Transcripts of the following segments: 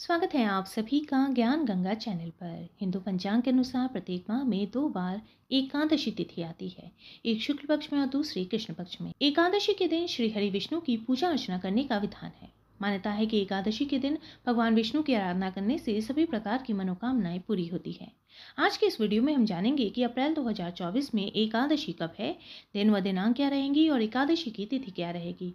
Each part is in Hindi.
स्वागत है आप सभी का ज्ञान गंगा चैनल पर हिंदू पंचांग के अनुसार प्रत्येक माह में दो बार एकादशी तिथि आती है एक शुक्ल पक्ष में और दूसरी कृष्ण पक्ष में एकादशी के दिन श्री हरि विष्णु की पूजा अर्चना करने का विधान है मान्यता है कि एकादशी के दिन भगवान विष्णु की आराधना करने से सभी प्रकार की मनोकामनाएं पूरी होती है आज के इस वीडियो में हम जानेंगे कि अप्रैल 2024 में एकादशी कब है दिन व दिनांक क्या रहेंगी और एकादशी की तिथि क्या रहेगी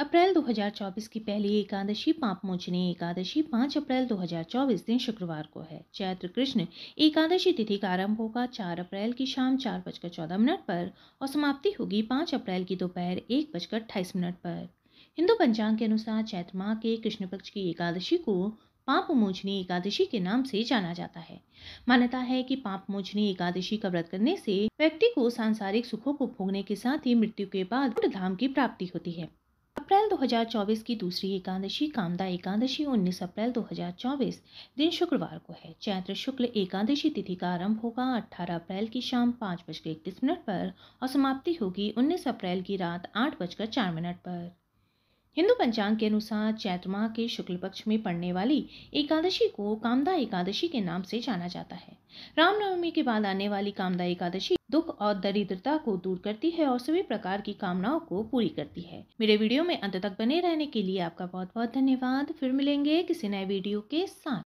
अप्रैल 2024 की पहली एकादशी मोचनी एकादशी 5 अप्रैल 2024 दिन शुक्रवार को है चैत्र कृष्ण एकादशी तिथि का आरंभ होगा 4 अप्रैल की शाम चार बजकर चौदह मिनट पर और समाप्ति होगी 5 अप्रैल की दोपहर एक बजकर अट्ठाईस मिनट पर हिंदू पंचांग के अनुसार चैत्र माह के कृष्ण पक्ष की एकादशी को पाप मोचनी एकादशी के नाम से जाना जाता है मान्यता है कि पाप मोचनी एकादशी का व्रत करने से व्यक्ति को सांसारिक सुखों को भोगने के साथ ही मृत्यु के बाद धाम की प्राप्ति होती है अप्रैल 2024 की दूसरी एकादशी कामदा एकादशी 19 अप्रैल 2024 दिन शुक्रवार को है चैत्र शुक्ल एकादशी तिथि का आरंभ होगा 18 अप्रैल की शाम पाँच बजकर इकतीस मिनट पर और समाप्ति होगी 19 अप्रैल की रात आठ बजकर चार मिनट पर हिंदू पंचांग के अनुसार चैत्र माह के शुक्ल पक्ष में पड़ने वाली एकादशी को कामदा एकादशी के नाम से जाना जाता है रामनवमी के बाद आने वाली कामदा एकादशी दुख और दरिद्रता को दूर करती है और सभी प्रकार की कामनाओं को पूरी करती है मेरे वीडियो में अंत तक बने रहने के लिए आपका बहुत बहुत धन्यवाद फिर मिलेंगे किसी नए वीडियो के साथ